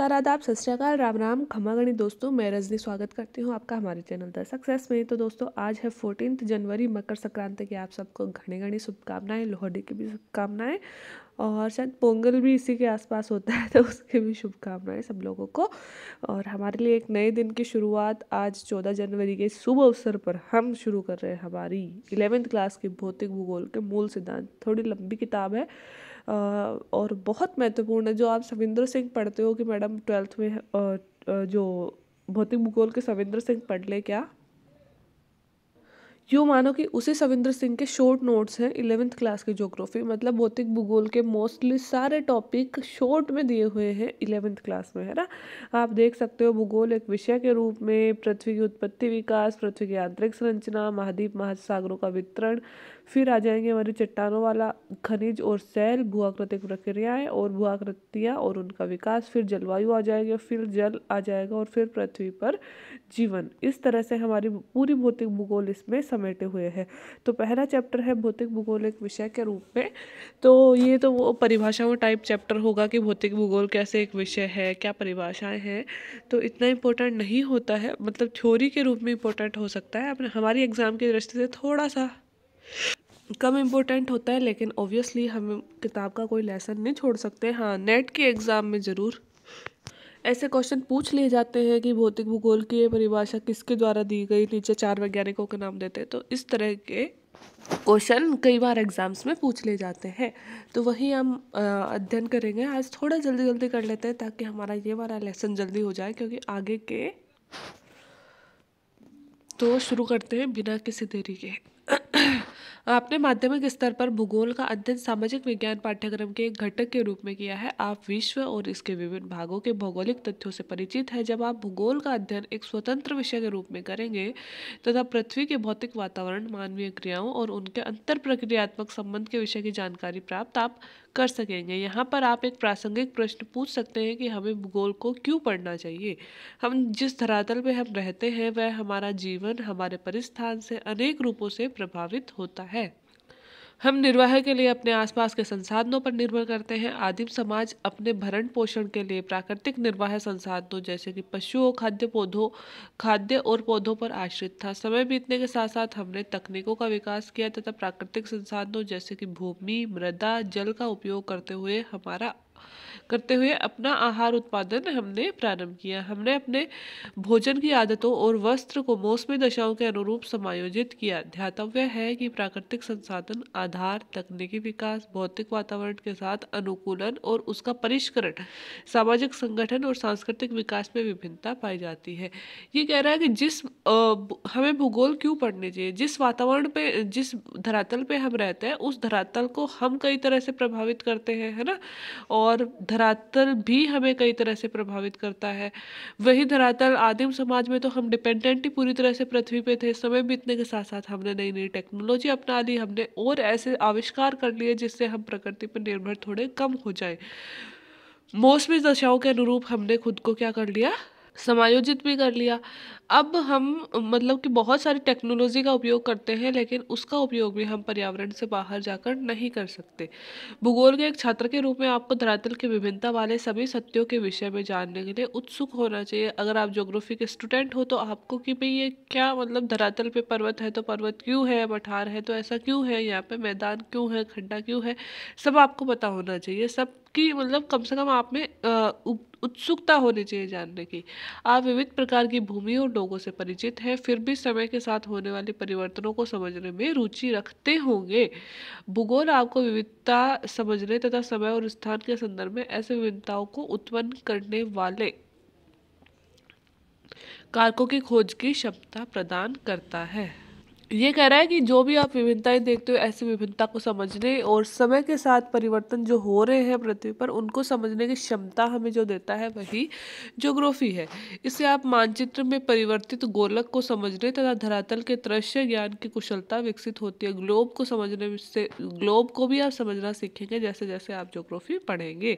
नमस्कार आदाब सत श्रीकाल राम राम खमा गणी दोस्तों मैं रजनी स्वागत करती हूँ आपका हमारे चैनल द सक्सेस में तो दोस्तों आज है फोर्टीन जनवरी मकर संक्रांति की आप सबको घनी घनी शुभकामनाएं लोहड़ी की भी शुभकामनाएं और शायद पोंगल भी इसी के आसपास होता है तो उसकी भी शुभकामनाएं सब लोगों को और हमारे लिए एक नए दिन की शुरुआत आज चौदह जनवरी के शुभ अवसर पर हम शुरू कर रहे हैं हमारी इलेवेंथ क्लास की भौतिक भूगोल के मूल सिद्धांत थोड़ी लंबी किताब है और बहुत महत्वपूर्ण है जो आप सविंदर सिंह पढ़ते हो कि मैडम ट्वेल्थ में जो भौतिक भूगोल के सविंदर सिंह पढ़ ले क्या यूँ मानो कि उसी सविंदर सिंह के शॉर्ट नोट्स हैं इलेवेंथ क्लास की जोग्राफी मतलब भौतिक भूगोल के मोस्टली सारे टॉपिक शॉर्ट में दिए हुए हैं इलेवेंथ क्लास में है ना आप देख सकते हो भूगोल एक विषय के रूप में पृथ्वी की उत्पत्ति विकास पृथ्वी की आंतरिक संरचना महाद्वीप महासागरों का वितरण फिर आ जाएंगे हमारी चट्टानों वाला खनिज और सैल भूआकृतिक प्रक्रियाएँ और भूआकृतियाँ और उनका विकास फिर जलवायु आ जाएगी फिर जल आ जाएगा और फिर पृथ्वी पर जीवन इस तरह से हमारी पूरी भौतिक भूगोल इसमें समेटे हुए हैं तो पहला चैप्टर है भौतिक भूगोलिक विषय के रूप में तो ये तो वो परिभाषाओं टाइप चैप्टर होगा कि भौतिक भूगोल कैसे एक विषय है क्या परिभाषाएँ हैं तो इतना इम्पोर्टेंट नहीं होता है मतलब थ्योरी के रूप में इम्पोर्टेंट हो सकता है अपने हमारी एग्ज़ाम की दृष्टि से थोड़ा सा कम इम्पोर्टेंट होता है लेकिन ऑब्वियसली हम किताब का कोई लेसन नहीं छोड़ सकते हाँ नेट के एग्ज़ाम में ज़रूर ऐसे क्वेश्चन पूछ लिए जाते हैं कि भौतिक भूगोल की ये परिभाषा किसके द्वारा दी गई नीचे चार वैज्ञानिकों के नाम देते हैं तो इस तरह के क्वेश्चन कई बार एग्ज़ाम्स में पूछ लिए जाते हैं तो वही हम अध्ययन करेंगे आज थोड़ा जल्दी जल्दी कर लेते हैं ताकि हमारा ये वाला लेसन जल्दी हो जाए क्योंकि आगे के तो शुरू करते हैं बिना किसी देरी के आपने माध्यमिक स्तर पर भूगोल का अध्ययन सामाजिक विज्ञान पाठ्यक्रम के एक घटक के रूप में किया है आप विश्व और इसके विभिन्न भागों के भौगोलिक तथ्यों से परिचित हैं जब आप भूगोल का अध्ययन एक स्वतंत्र विषय के रूप में करेंगे तथा पृथ्वी के भौतिक वातावरण मानवीय क्रियाओं और उनके अंतर प्रक्रियात्मक संबंध के विषय की जानकारी प्राप्त आप कर सकेंगे यहाँ पर आप एक प्रासंगिक प्रश्न पूछ सकते हैं कि हमें भूगोल को क्यों पढ़ना चाहिए हम जिस धरातल में हम रहते हैं वह हमारा जीवन हमारे परिस्थान से अनेक रूपों से प्रभावित होता है हम निर्वाह के लिए अपने आसपास के संसाधनों पर निर्भर करते हैं आदिम समाज अपने भरण पोषण के लिए प्राकृतिक निर्वाह संसाधनों जैसे कि पशुओं खाद्य पौधों खाद्य और पौधों पर आश्रित था समय बीतने के साथ साथ हमने तकनीकों का विकास किया तथा प्राकृतिक संसाधनों जैसे कि भूमि मृदा जल का उपयोग करते हुए हमारा करते हुए अपना आहार उत्पादन हमने प्रारंभ किया हमने अपने भोजन की आदतों और वस्त्र को मौसमी दशाओं के अनुरूप समायोजित किया ध्यातव्य है कि प्राकृतिक संसाधन आधार तकनीकी विकास भौतिक वातावरण के साथ अनुकूलन और उसका परिष्करण सामाजिक संगठन और सांस्कृतिक विकास में विभिन्नता पाई जाती है ये कह रहा है कि जिस आ, हमें भूगोल क्यों पढ़ने चाहिए जिस वातावरण पे जिस धरातल पे हम रहते हैं उस धरातल को हम कई तरह से प्रभावित करते हैं है ना और और धरातल भी हमें कई तरह से प्रभावित करता है वही धरातल आदिम समाज में तो हम डिपेंडेंट ही पूरी तरह से पृथ्वी पे थे समय बीतने के साथ साथ हमने नई नई टेक्नोलॉजी अपना ली हमने और ऐसे आविष्कार कर लिए जिससे हम प्रकृति पर निर्भर थोड़े कम हो जाए मौसमी दशाओं के अनुरूप हमने खुद को क्या कर लिया समायोजित भी कर लिया अब हम मतलब कि बहुत सारी टेक्नोलॉजी का उपयोग करते हैं लेकिन उसका उपयोग भी हम पर्यावरण से बाहर जाकर नहीं कर सकते भूगोल के एक छात्र के रूप में आपको धरातल की विभिन्नता वाले सभी सत्यों के विषय में जानने के लिए उत्सुक होना चाहिए अगर आप ज्योग्राफी के स्टूडेंट हो तो आपको कि भाई ये क्या मतलब धरातल पर पर्वत है तो पर्वत क्यों है पठार है तो ऐसा क्यों है यहाँ पर मैदान क्यों है खड्डा क्यों है सब आपको पता होना चाहिए सब की मतलब कम से कम आप में उत्सुकता होनी चाहिए जानने की आप विविध प्रकार की भूमि और लोगों से परिचित हैं फिर भी समय के साथ होने वाले परिवर्तनों को समझने में रुचि रखते होंगे भूगोल आपको विविधता समझने तथा समय और स्थान के संदर्भ में ऐसे विविधताओं को उत्पन्न करने वाले कारकों की खोज की क्षमता प्रदान करता है ये कह रहा है कि जो भी आप विभिन्नताएं देखते हो ऐसी विभिन्नता को समझने और समय के साथ परिवर्तन जो हो रहे हैं पृथ्वी पर उनको समझने की क्षमता हमें जो देता है वही ज्योग्राफी है इससे आप मानचित्र में परिवर्तित गोलक को समझने तथा धरातल के दृश्य ज्ञान की कुशलता विकसित होती है ग्लोब को समझने से ग्लोब को भी आप समझना सीखेंगे जैसे जैसे आप ज्योग्राफी पढ़ेंगे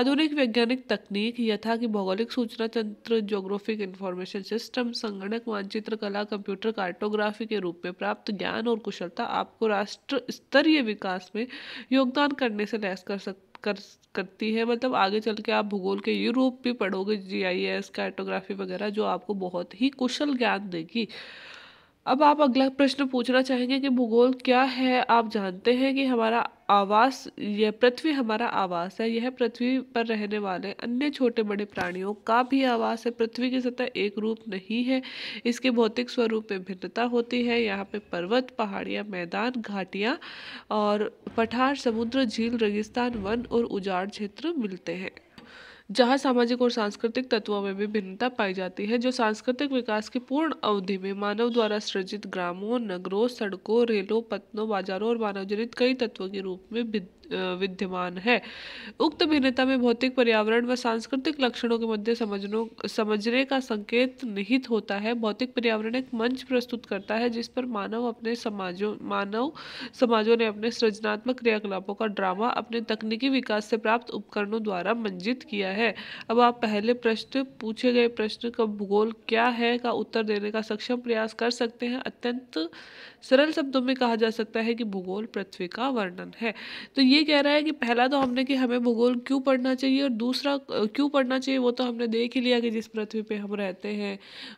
आधुनिक वैज्ञानिक तकनीक यथा कि भौगोलिक सूचना तंत्र ज्योग्राफिक इन्फॉर्मेशन सिस्टम संगणक मानचित्र कला कंप्यूटर कार्टोग्राफी के रूप रूप में प्राप्त ज्ञान और कुशलता आपको राष्ट्र स्तरीय विकास में योगदान करने से लैस कर सक कर करती है मतलब आगे चल के आप भूगोल के यूरोप भी पढ़ोगे जी आई एस कार्टोग्राफी वगैरह जो आपको बहुत ही कुशल ज्ञान देगी अब आप अगला प्रश्न पूछना चाहेंगे कि भूगोल क्या है आप जानते हैं कि हमारा आवास यह पृथ्वी हमारा आवास है यह पृथ्वी पर रहने वाले अन्य छोटे बड़े प्राणियों का भी आवास है पृथ्वी की सतह एक रूप नहीं है इसके भौतिक स्वरूप में भिन्नता होती है यहाँ पे पर्वत पहाड़ियाँ मैदान घाटियाँ और पठार समुद्र झील रेगिस्तान वन और उजाड़ क्षेत्र मिलते हैं जहाँ सामाजिक और सांस्कृतिक तत्वों में भी भिन्नता पाई जाती है जो सांस्कृतिक विकास की पूर्ण अवधि में मानव द्वारा सृजित ग्रामों नगरों सड़कों रेलों पत्नों बाजारों और मानव जनित कई तत्वों के रूप में भिन्न विद्यमान है उक्त भिन्नता में भौतिक पर्यावरण व सांस्कृतिक लक्षणों के मध्य समझनों समझने का संकेत निहित होता है भौतिक पर्यावरण एक मंच प्रस्तुत करता है जिस पर मानव अपने समाजों मानव समाजों ने अपने सृजनात्मक क्रियाकलापों का ड्रामा अपने तकनीकी विकास से प्राप्त उपकरणों द्वारा मंजित किया है अब आप पहले प्रश्न पूछे गए प्रश्न का भूगोल क्या है का उत्तर देने का सक्षम प्रयास कर सकते हैं अत्यंत सरल शब्दों में कहा जा सकता है कि भूगोल पृथ्वी का वर्णन है तो ये कह रहा है कि पहला तो हमने कि हमें भूगोल क्यों पढ़ना चाहिए और दूसरा क्यों पढ़ना चाहिए वो तो हमने देख ही लिया कि जिस पृथ्वी पे हम रहते हैं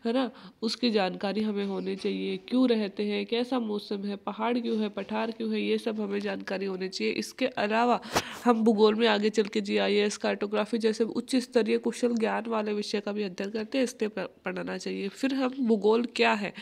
है ना उसकी जानकारी हमें होनी चाहिए क्यों रहते हैं कैसा मौसम है पहाड़ क्यों है पठार क्यों है ये सब हमें जानकारी होनी चाहिए इसके अलावा हम भूगोल में आगे चल के जी आई कार्टोग्राफी जैसे उच्च स्तरीय कुशल ज्ञान वाले विषय का भी अध्ययन करते हैं इसलिए पढ़ना चाहिए फिर हम भूगोल क्या है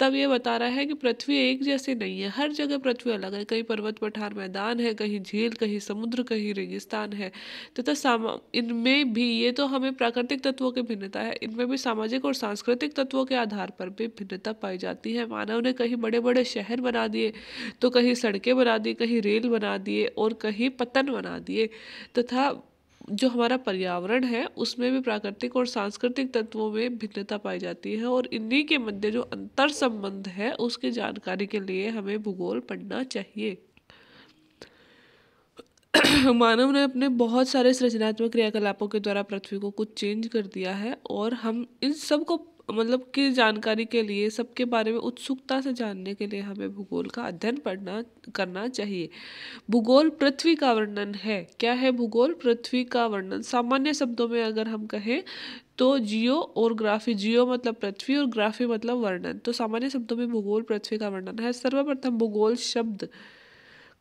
तब ये बता रहा है कि पृथ्वी एक एक जैसे नहीं है हर जगह पृथ्वी अलग है कहीं पर्वत पठार मैदान है कहीं झील कहीं समुद्र कहीं रेगिस्तान है तथा तो इनमें भी ये तो हमें प्राकृतिक तत्वों की भिन्नता है इनमें भी सामाजिक और सांस्कृतिक तत्वों के आधार पर भी भिन्नता पाई जाती है मानव ने कहीं बड़े बड़े शहर बना दिए तो कहीं सड़कें बना दी कहीं रेल बना दिए और कहीं पतन बना दिए तथा तो जो हमारा पर्यावरण है उसमें भी प्राकृतिक और सांस्कृतिक तत्वों में भिन्नता पाई जाती है और इन्हीं के मध्य जो अंतर संबंध है उसकी जानकारी के लिए हमें भूगोल पढ़ना चाहिए मानव ने अपने बहुत सारे सृजनात्मक क्रियाकलापों के द्वारा पृथ्वी को कुछ चेंज कर दिया है और हम इन सब को मतलब की जानकारी के लिए सबके बारे में उत्सुकता से जानने के लिए हमें भूगोल का अध्ययन पढ़ना करना चाहिए भूगोल पृथ्वी का वर्णन है क्या है भूगोल पृथ्वी का वर्णन सामान्य शब्दों में अगर हम कहें तो जियो और ग्राफी जियो मतलब पृथ्वी और ग्राफी मतलब वर्णन तो सामान्य शब्दों में भूगोल पृथ्वी का वर्णन है सर्वप्रथम भूगोल शब्द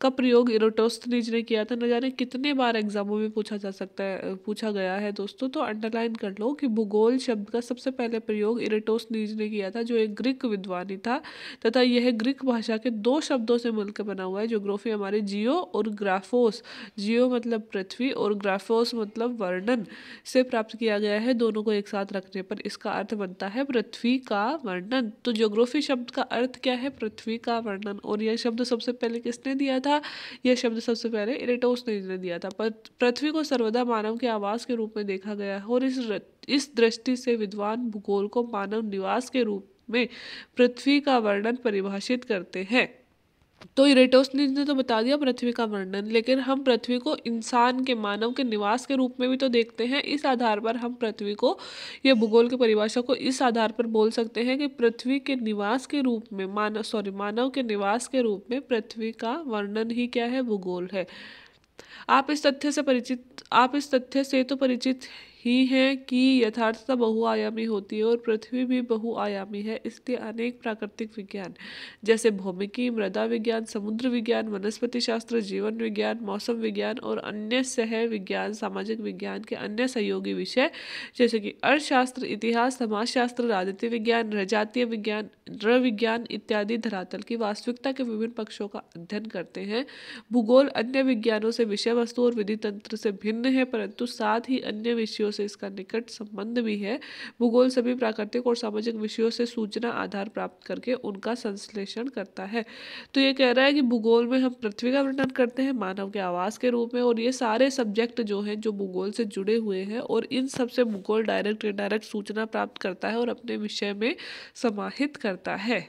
का प्रयोग इरोटोस्तनीज ने किया था न जाने कितने बार एग्जामों में पूछा जा सकता है पूछा गया है दोस्तों तो अंडरलाइन कर लो कि भूगोल शब्द का सबसे पहले प्रयोग इरेटोस्तनीज ने किया था जो एक ग्रीक विद्वानी था तथा यह ग्रीक भाषा के दो शब्दों से मिलकर बना हुआ है जोग्राफी हमारे जियो और ग्राफोस जियो मतलब पृथ्वी और ग्राफोस मतलब वर्णन से प्राप्त किया गया है दोनों को एक साथ रखने पर इसका अर्थ बनता है पृथ्वी का वर्णन तो ज्योग्राफी शब्द का अर्थ क्या है पृथ्वी का वर्णन और यह शब्द सबसे पहले किसने दिया था यह शब्द सबसे पहले इरेटोस ने दिया था पृथ्वी को सर्वदा मानव के आवास के रूप में देखा गया है और इस इस दृष्टि से विद्वान भूगोल को मानव निवास के रूप में पृथ्वी का वर्णन परिभाषित करते हैं तो यूरेटोस्नीज ने तो बता दिया पृथ्वी का वर्णन लेकिन हम पृथ्वी को इंसान के मानव के निवास के रूप में भी तो देखते हैं इस आधार पर हम पृथ्वी को या भूगोल की परिभाषा को इस आधार पर बोल सकते हैं कि पृथ्वी के निवास के रूप में मानव सॉरी मानव के निवास के रूप में पृथ्वी का वर्णन ही क्या है भूगोल है आप इस तथ्य से परिचित आप इस तथ्य से तो परिचित ही है कि यथार्थता बहुआयामी होती है और पृथ्वी भी बहुआयामी है इसलिए अनेक प्राकृतिक विज्ञान जैसे भौमिकी मृदा विज्ञान समुद्र विज्ञान वनस्पति शास्त्र जीवन विज्ञान मौसम विज्ञान और अन्य सह विज्ञान सामाजिक विज्ञान के अन्य सहयोगी विषय जैसे कि अर्थशास्त्र इतिहास समाजशास्त्र राजनीति विज्ञान रजातीय विज्ञान नृविज्ञान इत्यादि धरातल की वास्तविकता के विभिन्न पक्षों का अध्ययन करते हैं भूगोल अन्य विज्ञानों से विषय वस्तु और विधि तंत्र से भिन्न है परंतु साथ ही अन्य विषयों से इसका निकट संबंध भी है भूगोल सभी प्राकृतिक और सामाजिक विषयों से सूचना आधार प्राप्त करके उनका संश्लेषण करता है तो ये कह रहा है कि भूगोल में हम पृथ्वी का वर्णन करते हैं मानव के आवास के रूप में और ये सारे सब्जेक्ट जो हैं जो भूगोल से जुड़े हुए हैं और इन सबसे भूगोल डायरेक्ट इनडायरेक्ट सूचना प्राप्त करता है और अपने विषय में समाहित करता है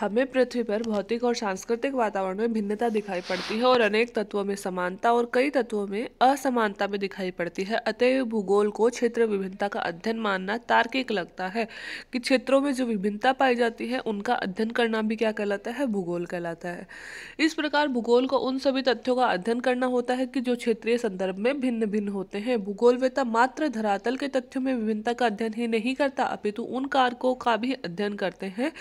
हमें पृथ्वी पर भौतिक और सांस्कृतिक वातावरण में भिन्नता दिखाई पड़ती है और अनेक तत्वों में समानता और कई तत्वों में असमानता भी दिखाई पड़ती है अतएव भूगोल को क्षेत्र विभिन्नता का अध्ययन मानना तार्किक लगता है कि क्षेत्रों में जो विभिन्नता पाई जाती है उनका अध्ययन करना भी क्या कहलाता है भूगोल कहलाता है इस प्रकार भूगोल को उन सभी तथ्यों का अध्ययन करना होता है कि जो क्षेत्रीय संदर्भ में भिन्न भिन्न होते हैं वेता मात्र धरातल के तथ्यों में विभिन्नता का अध्ययन ही नहीं करता अपितु उन कारकों का भी अध्ययन करते हैं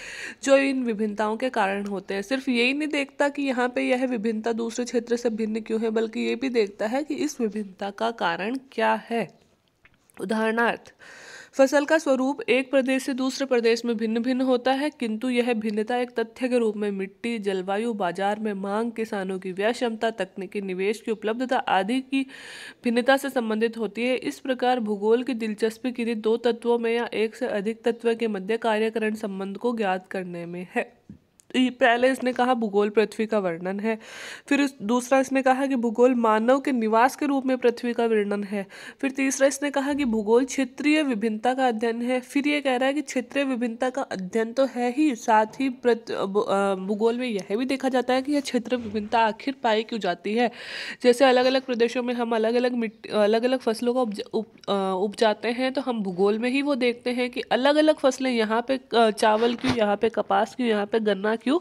जो इन विभिन्न भिन्नताओं के कारण होते हैं सिर्फ यही नहीं देखता कि यहाँ पे यह विभिन्नता दूसरे क्षेत्र से भिन्न क्यों है बल्कि ये भी देखता है कि इस विभिन्नता का कारण क्या है उदाहरणार्थ फसल का स्वरूप एक प्रदेश से दूसरे प्रदेश में भिन्न भिन्न होता है किंतु यह भिन्नता एक तथ्य के रूप में मिट्टी जलवायु बाजार में मांग किसानों की व्यय क्षमता तकनीकी निवेश की उपलब्धता आदि की भिन्नता से संबंधित होती है इस प्रकार भूगोल की दिलचस्पी किसी दो तत्वों में या एक से अधिक तत्व के मध्य कार्यकरण संबंध को ज्ञात करने में है पहले इसने कहा भूगोल पृथ्वी का वर्णन है फिर दूसरा इसने कहा कि भूगोल मानव के निवास के रूप में पृथ्वी का वर्णन है फिर तीसरा इसने कहा कि भूगोल क्षेत्रीय विभिन्नता का अध्ययन है फिर ये कह रहा है कि क्षेत्रीय विभिन्नता का अध्ययन तो है ही साथ ही भूगोल में यह भी देखा जाता है कि यह क्षेत्र विभिन्नता आखिर पाई क्यों जाती है जैसे अलग अलग प्रदेशों में हम अलग अलग मिट्टी अलग अलग फसलों को उपजाते हैं तो हम भूगोल में ही वो देखते हैं कि अलग अलग फसलें यहाँ पे चावल क्यों यहाँ पे कपास क्यों यहाँ पे गन्ना क्यों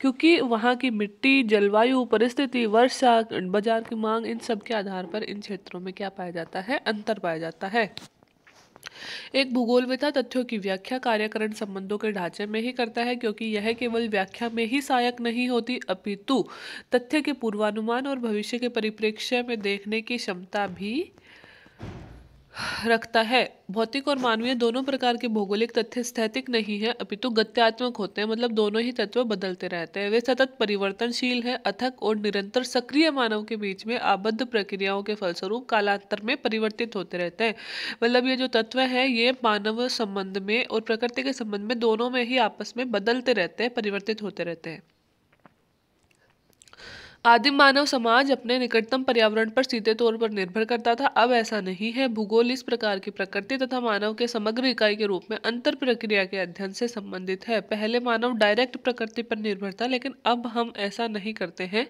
क्योंकि वहाँ की मिट्टी जलवायु परिस्थिति वर्षा बाजार की मांग इन सब के आधार पर इन क्षेत्रों में क्या पाया जाता है अंतर पाया जाता है एक भूगोलवेता तथ्यों की व्याख्या कार्यकरण संबंधों के ढांचे में ही करता है क्योंकि यह केवल व्याख्या में ही सहायक नहीं होती अपितु तथ्य के पूर्वानुमान और भविष्य के परिप्रेक्ष्य में देखने की क्षमता भी रखता है भौतिक और मानवीय दोनों प्रकार के भौगोलिक तथ्य स्थैतिक नहीं है अपितु गत्यात्मक होते हैं मतलब दोनों ही तत्व बदलते रहते हैं वे सतत परिवर्तनशील हैं अथक और निरंतर सक्रिय मानव के बीच में आबद्ध प्रक्रियाओं के फलस्वरूप कालांतर में परिवर्तित होते रहते हैं मतलब ये जो तत्व है ये मानव संबंध में और प्रकृति के संबंध में दोनों में ही आपस में बदलते रहते हैं परिवर्तित होते रहते हैं आदिम मानव समाज अपने निकटतम पर्यावरण पर सीधे तौर पर निर्भर करता था अब ऐसा नहीं है भूगोल इस प्रकार की प्रकृति तथा मानव के समग्र इकाई के रूप में अंतर प्रक्रिया के अध्ययन से संबंधित है पहले मानव डायरेक्ट प्रकृति पर निर्भर था लेकिन अब हम ऐसा नहीं करते हैं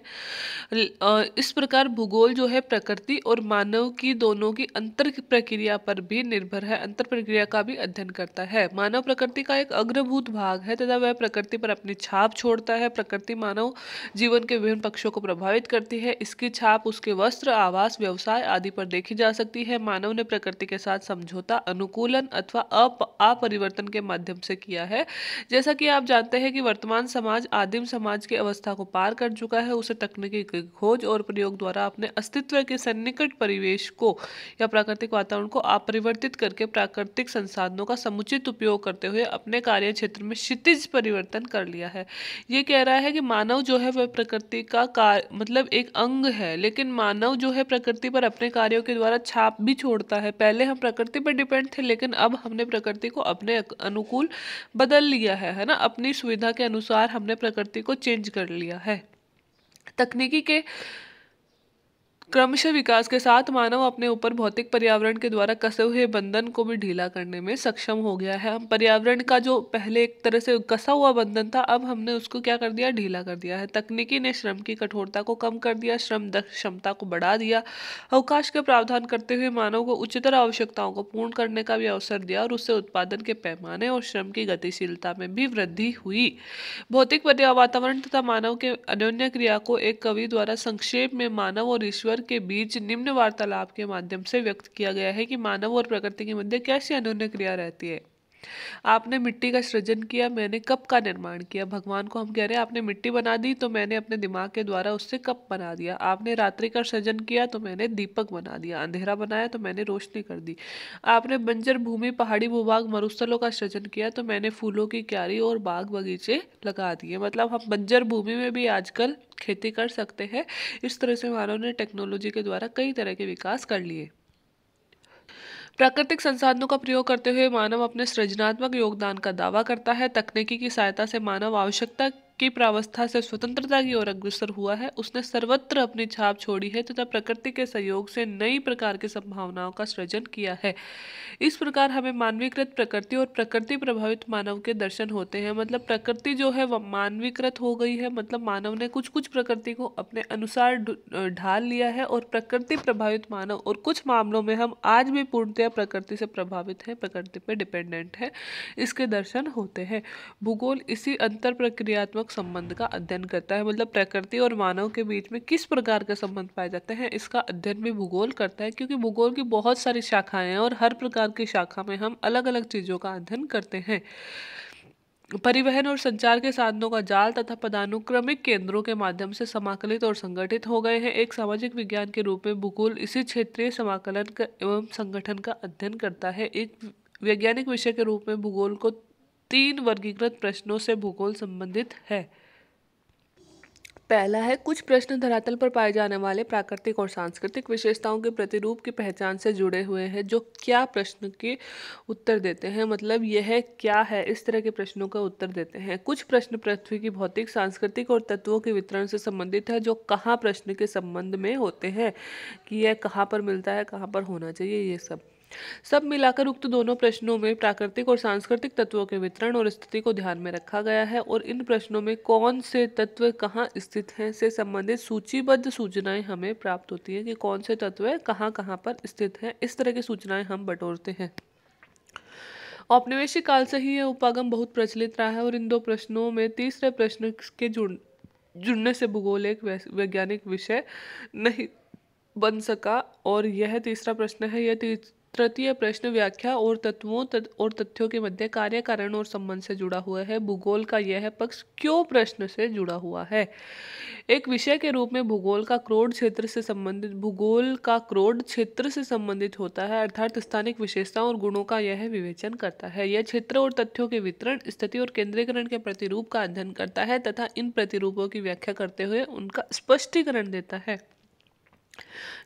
इस प्रकार भूगोल जो है प्रकृति और मानव की दोनों की अंतर प्रक्रिया पर भी निर्भर है अंतर प्रक्रिया का भी अध्ययन करता है मानव प्रकृति का एक अग्रभूत भाग है तथा वह प्रकृति पर अपनी छाप छोड़ता है प्रकृति मानव जीवन के विभिन्न पक्षों को प्रभावित करती है इसकी छाप उसके वस्त्र आवास व्यवसाय आदि पर देखी जा सकती है मानव ने प्रकृति के साथ समझौता अनुकूलन अथवा अपरिवर्तन के माध्यम से किया है जैसा कि आप जानते हैं कि वर्तमान समाज आदिम समाज की अवस्था को पार कर चुका है उसे तकनीकी खोज और प्रयोग द्वारा अपने अस्तित्व के सन्निकट परिवेश को या प्राकृतिक वातावरण को अपरिवर्तित करके प्राकृतिक संसाधनों का समुचित उपयोग करते हुए अपने कार्य क्षेत्र में क्षितिज परिवर्तन कर लिया है ये कह रहा है कि मानव जो है वह प्रकृति का कार्य मतलब एक अंग है लेकिन मानव जो है प्रकृति पर अपने कार्यों के द्वारा छाप भी छोड़ता है पहले हम प्रकृति पर डिपेंड थे लेकिन अब हमने प्रकृति को अपने अनुकूल बदल लिया है है ना अपनी सुविधा के अनुसार हमने प्रकृति को चेंज कर लिया है तकनीकी के क्रमशः विकास के साथ मानव अपने ऊपर भौतिक पर्यावरण के द्वारा कसे हुए बंधन को भी ढीला करने में सक्षम हो गया है हम पर्यावरण का जो पहले एक तरह से कसा हुआ बंधन था अब हमने उसको क्या कर दिया ढीला कर दिया है तकनीकी ने श्रम की कठोरता को कम कर दिया श्रम दक्ष क्षमता को बढ़ा दिया अवकाश के प्रावधान करते हुए मानव को उच्चतर आवश्यकताओं को पूर्ण करने का भी अवसर दिया और उससे उत्पादन के पैमाने और श्रम की गतिशीलता में भी वृद्धि हुई भौतिक वातावरण तथा मानव के अनोन्य क्रिया को एक कवि द्वारा संक्षेप में मानव और ईश्वर के बीच निम्न वार्तालाप के माध्यम से व्यक्त किया गया है कि मानव और प्रकृति के मध्य कैसी अनोन्य क्रिया रहती है आपने मिट्टी का सृजन किया मैंने कप का निर्माण किया भगवान को हम कह रहे हैं आपने मिट्टी बना दी तो मैंने अपने दिमाग के द्वारा उससे कप बना दिया आपने रात्रि का सृजन किया तो मैंने दीपक बना दिया अंधेरा बनाया तो मैंने रोशनी कर दी आपने बंजर भूमि पहाड़ी भूभाग मरुस्थलों का सृजन किया तो मैंने फूलों की क्यारी और बाग बगीचे लगा दिए मतलब हम बंजर भूमि में भी आजकल खेती कर सकते हैं इस तरह से मानव ने टेक्नोलॉजी के द्वारा कई तरह के विकास कर लिए प्राकृतिक संसाधनों का प्रयोग करते हुए मानव अपने सृजनात्मक योगदान का दावा करता है तकनीकी की सहायता से मानव आवश्यकता की प्रावस्था से स्वतंत्रता की ओर अग्रसर हुआ है उसने सर्वत्र अपनी छाप छोड़ी है तथा प्रकृति के सहयोग से नई प्रकार की संभावनाओं का सृजन किया है इस प्रकार हमें मानवीकृत प्रकृति और प्रकृति प्रभावित मानव के दर्शन होते हैं मतलब प्रकृति जो है वह मानवीकृत हो गई है मतलब मानव ने कुछ कुछ प्रकृति को अपने अनुसार ढाल लिया है और प्रकृति प्रभावित मानव और कुछ मामलों में हम आज भी पूर्णतया प्रकृति से प्रभावित हैं प्रकृति पर डिपेंडेंट है इसके दर्शन होते हैं भूगोल इसी अंतर प्रक्रियात्मक संबंध का अध्ययन करता है मतलब प्रकृति और मानव के बीच में किस प्रकार के संबंध पाए जाते हैं इसका अध्ययन भी भूगोल करता है क्योंकि भूगोल की बहुत सारी शाखाएं हैं और हर प्रकार की शाखा में हम अलग अलग चीज़ों का अध्ययन करते हैं परिवहन और संचार के साधनों का जाल तथा पदानुक्रमिक केंद्रों के माध्यम से समाकलित और संगठित हो गए हैं एक सामाजिक विज्ञान के रूप में भूगोल इसी क्षेत्रीय समाकलन एवं संगठन का अध्ययन करता है एक वैज्ञानिक विषय के रूप में भूगोल को तीन वर्गीकृत प्रश्नों से भूगोल संबंधित है पहला है कुछ प्रश्न धरातल पर पाए जाने वाले प्राकृतिक और सांस्कृतिक विशेषताओं के प्रतिरूप की पहचान से जुड़े हुए हैं जो क्या प्रश्न के उत्तर देते हैं मतलब यह है क्या है इस तरह के प्रश्नों का उत्तर देते हैं कुछ प्रश्न पृथ्वी की भौतिक सांस्कृतिक और तत्वों के वितरण से संबंधित है जो कहाँ प्रश्न के संबंध में होते हैं कि यह कहाँ पर मिलता है कहाँ पर होना चाहिए ये सब सब मिलाकर उक्त दोनों प्रश्नों में प्राकृतिक और सांस्कृतिक तत्वों के वितरण और स्थिति को ध्यान में रखा गया है और इन प्रश्नों में कौन से तत्व कहाँ स्थित हैं से संबंधित सूचीबद्ध सूचनाएं हमें प्राप्त होती हैं कि कौन से तत्व कहाँ कहाँ पर स्थित हैं इस तरह की सूचनाएं हम बटोरते हैं औपनिवेशिक काल से ही यह उपागम बहुत प्रचलित रहा है और इन दो प्रश्नों में तीसरे प्रश्न के जुड़ जुड़ने से भूगोल एक वैज्ञानिक विषय नहीं बन सका और यह तीसरा प्रश्न है यह तृतीय प्रश्न व्याख्या और तत्वों तद और तथ्यों के मध्य कार्य कारण और संबंध से जुड़ा हुआ है भूगोल का यह पक्ष क्यों प्रश्न से जुड़ा हुआ है एक विषय के रूप में भूगोल का क्रोड क्षेत्र से संबंधित भूगोल का क्रोड क्षेत्र से संबंधित होता है अर्थात स्थानिक विशेषताओं और गुणों का यह विवेचन करता है यह क्षेत्र और तथ्यों के वितरण स्थिति और केंद्रीकरण के प्रतिरूप का अध्ययन करता है तथा इन प्रतिरूपों की व्याख्या करते हुए उनका स्पष्टीकरण देता है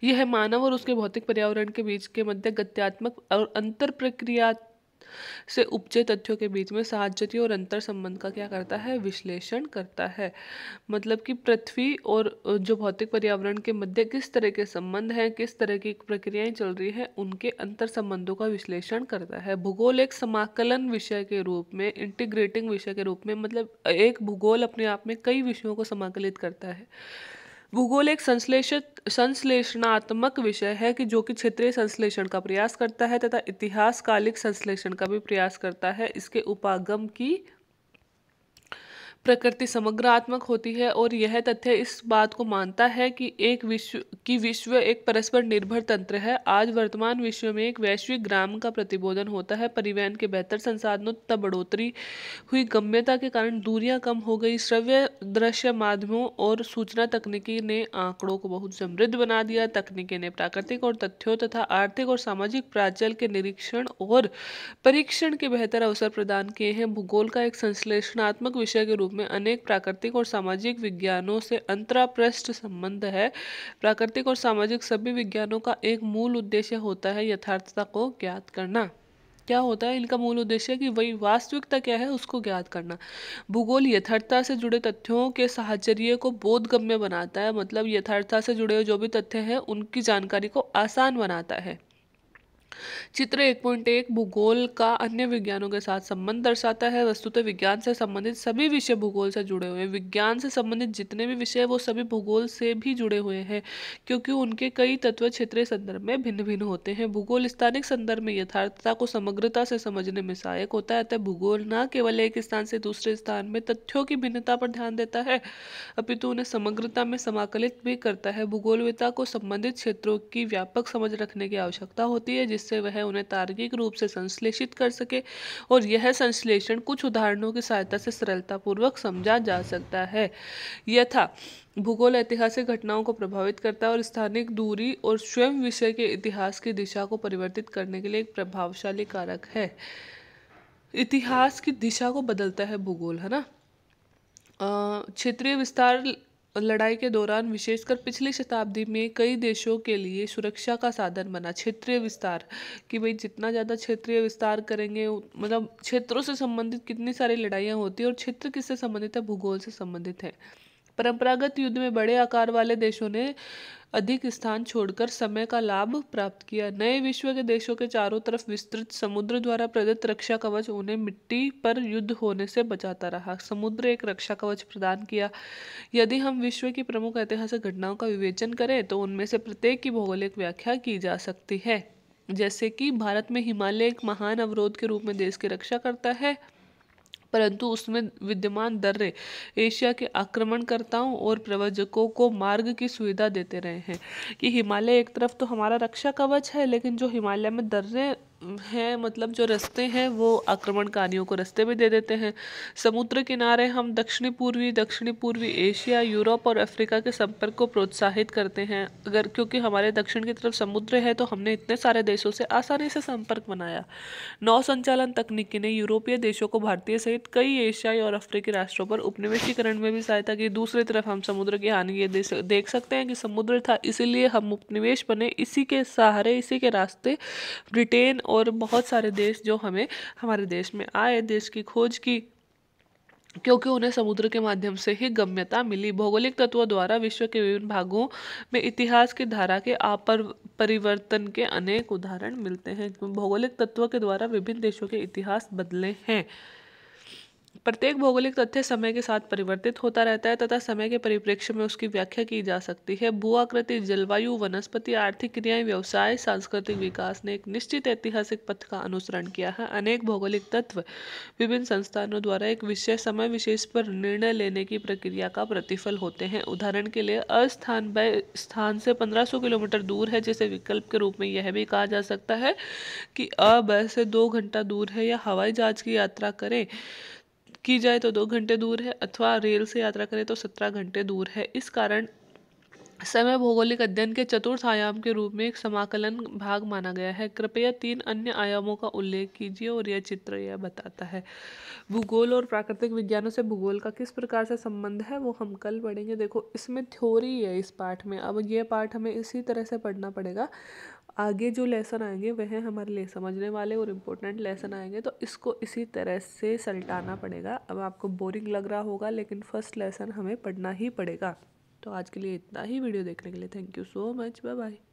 यह मानव और उसके भौतिक पर्यावरण के बीच के मध्य गत्यात्मक और अंतर प्रक्रिया से उपजे तथ्यों के बीच में साहजती और अंतर संबंध का क्या करता है विश्लेषण करता है मतलब कि पृथ्वी और जो भौतिक पर्यावरण के मध्य किस तरह के संबंध हैं किस तरह की प्रक्रियाएं चल रही हैं उनके अंतर संबंधों का विश्लेषण करता है भूगोल एक समाकलन विषय के रूप में इंटीग्रेटिंग विषय के रूप में मतलब एक भूगोल अपने आप में कई विषयों को समाकलित करता है भूगोल एक संश्लेषित संश्लेषणात्मक विषय है कि जो कि क्षेत्रीय संश्लेषण का प्रयास करता है तथा इतिहासकालिक संश्लेषण का भी प्रयास करता है इसके उपागम की प्रकृति समग्रात्मक होती है और यह तथ्य इस बात को मानता है कि एक विश्व की विश्व एक परस्पर निर्भर तंत्र है आज वर्तमान विश्व में एक वैश्विक ग्राम का प्रतिबोधन होता है परिवहन के बेहतर संसाधनों तथा बढ़ोतरी हुई गम्यता के कारण दूरियां कम हो गई श्रव्य दृश्य माध्यमों और सूचना तकनीकी ने आंकड़ों को बहुत समृद्ध बना दिया तकनीकी ने प्राकृतिक और तथ्यों तथा आर्थिक और सामाजिक प्राचल के निरीक्षण और परीक्षण के बेहतर अवसर प्रदान किए हैं भूगोल का एक संश्लेषणात्मक विषय के रूप में अनेक प्राकृतिक और सामाजिक विज्ञानों से अंतरापृष्ठ संबंध है प्राकृतिक और सामाजिक सभी विज्ञानों का एक मूल उद्देश्य होता है यथार्थता को ज्ञात करना क्या होता है इनका मूल उद्देश्य कि वही वास्तविकता क्या है उसको ज्ञात करना भूगोल यथार्थता से जुड़े तथ्यों के साहचर्य को बोधगम्य बनाता है मतलब यथार्थता से जुड़े जो भी तथ्य हैं उनकी जानकारी को आसान बनाता है चित्र एक पॉइंट एक भूगोल का अन्य विज्ञानों के साथ संबंध दर्शाता है वस्तुतः विज्ञान से संबंधित सभी विषय भूगोल से जुड़े हुए हैं विज्ञान से संबंधित जितने भी विषय वो सभी भूगोल से भी जुड़े हुए हैं क्योंकि उनके कई तत्व क्षेत्रीय संदर्भ में भिन्न भिन्न होते हैं भूगोल स्थानिक संदर्भ में यथार्थता को समग्रता से समझने में सहायक होता है अतः भूगोल न केवल एक स्थान से दूसरे स्थान में तथ्यों की भिन्नता पर ध्यान देता है अपितु उन्हें समग्रता में समाकलित भी करता है भूगोलविता को संबंधित क्षेत्रों की व्यापक समझ रखने की आवश्यकता होती है जिस जिससे वह उन्हें तार्किक रूप से संश्लेषित कर सके और यह संश्लेषण कुछ उदाहरणों की सहायता से सरलतापूर्वक समझा जा सकता है यथा भूगोल ऐतिहासिक घटनाओं को प्रभावित करता है और स्थानिक दूरी और स्वयं विषय के इतिहास की दिशा को परिवर्तित करने के लिए एक प्रभावशाली कारक है इतिहास की दिशा को बदलता है भूगोल है ना क्षेत्रीय विस्तार लड़ाई के दौरान विशेषकर पिछली शताब्दी में कई देशों के लिए सुरक्षा का साधन बना क्षेत्रीय विस्तार कि भाई जितना ज़्यादा क्षेत्रीय विस्तार करेंगे मतलब क्षेत्रों से संबंधित कितनी सारी लड़ाइयाँ होती है और क्षेत्र किससे संबंधित है भूगोल से संबंधित है परंपरागत युद्ध में बड़े आकार वाले देशों ने अधिक स्थान छोड़कर समय का लाभ प्राप्त किया नए विश्व के देशों के चारों तरफ विस्तृत समुद्र द्वारा प्रदत्त रक्षा कवच उन्हें मिट्टी पर युद्ध होने से बचाता रहा समुद्र एक रक्षा कवच प्रदान किया यदि हम विश्व की प्रमुख ऐतिहासिक घटनाओं का विवेचन करें तो उनमें से प्रत्येक की भौगोलिक व्याख्या की जा सकती है जैसे कि भारत में हिमालय एक महान अवरोध के रूप में देश की रक्षा करता है परंतु उसमें विद्यमान दर्रे एशिया के आक्रमणकर्ताओं और प्रवचकों को मार्ग की सुविधा देते रहे हैं कि हिमालय एक तरफ तो हमारा रक्षा कवच है लेकिन जो हिमालय में दर्रे हैं मतलब जो रास्ते हैं वो आक्रमणकारियों को रास्ते भी दे देते हैं समुद्र किनारे हम दक्षिणी पूर्वी दक्षिणी पूर्वी एशिया यूरोप और अफ्रीका के संपर्क को प्रोत्साहित करते हैं अगर क्योंकि हमारे दक्षिण की तरफ समुद्र है तो हमने इतने सारे देशों से आसानी से संपर्क बनाया नौ संचालन तकनीकी ने यूरोपीय देशों को भारतीय सहित कई एशियाई और अफ्रीकी राष्ट्रों पर उपनिवेशीकरण में भी सहायता की दूसरी तरफ हम समुद्र की हानि ये देख सकते हैं कि समुद्र था इसीलिए हम उपनिवेश बने इसी के सहारे इसी के रास्ते ब्रिटेन और बहुत सारे देश जो हमें हमारे देश में आए देश की खोज की क्योंकि उन्हें समुद्र के माध्यम से ही गम्यता मिली भौगोलिक तत्वों द्वारा विश्व के विभिन्न भागों में इतिहास की धारा के आपर परिवर्तन के अनेक उदाहरण मिलते हैं भौगोलिक तत्वों के द्वारा विभिन्न देशों के इतिहास बदले हैं प्रत्येक भौगोलिक तथ्य समय के साथ परिवर्तित होता रहता है तथा समय के परिप्रेक्ष्य में उसकी व्याख्या की जा सकती है भूआकृति जलवायु वनस्पति आर्थिक क्रियाएं व्यवसाय सांस्कृतिक विकास ने एक निश्चित ऐतिहासिक पथ का अनुसरण किया है अनेक भौगोलिक तत्व विभिन्न संस्थानों द्वारा एक विशेष समय विशेष पर निर्णय लेने की प्रक्रिया का प्रतिफल होते हैं उदाहरण के लिए अस्थान वह स्थान से पंद्रह किलोमीटर दूर है जिसे विकल्प के रूप में यह भी कहा जा सकता है कि अ से दो घंटा दूर है या हवाई जहाज की यात्रा करें की जाए तो दो घंटे दूर है अथवा रेल से यात्रा करें तो सत्रह घंटे दूर है इस कारण समय भौगोलिक अध्ययन के चतुर्थ आयाम के रूप में एक समाकलन भाग माना गया है कृपया तीन अन्य आयामों का उल्लेख कीजिए और यह चित्र यह बताता है भूगोल और प्राकृतिक विज्ञानों से भूगोल का किस प्रकार से संबंध है वो हम कल पढ़ेंगे देखो इसमें थ्योरी है इस पाठ में अब यह पाठ हमें इसी तरह से पढ़ना पड़ेगा आगे जो लेसन आएंगे वह हमारे लिए समझने वाले और इम्पोर्टेंट लेसन आएंगे तो इसको इसी तरह से सलटाना पड़ेगा अब आपको बोरिंग लग रहा होगा लेकिन फर्स्ट लेसन हमें पढ़ना ही पड़ेगा तो आज के लिए इतना ही वीडियो देखने के लिए thank you so much bye bye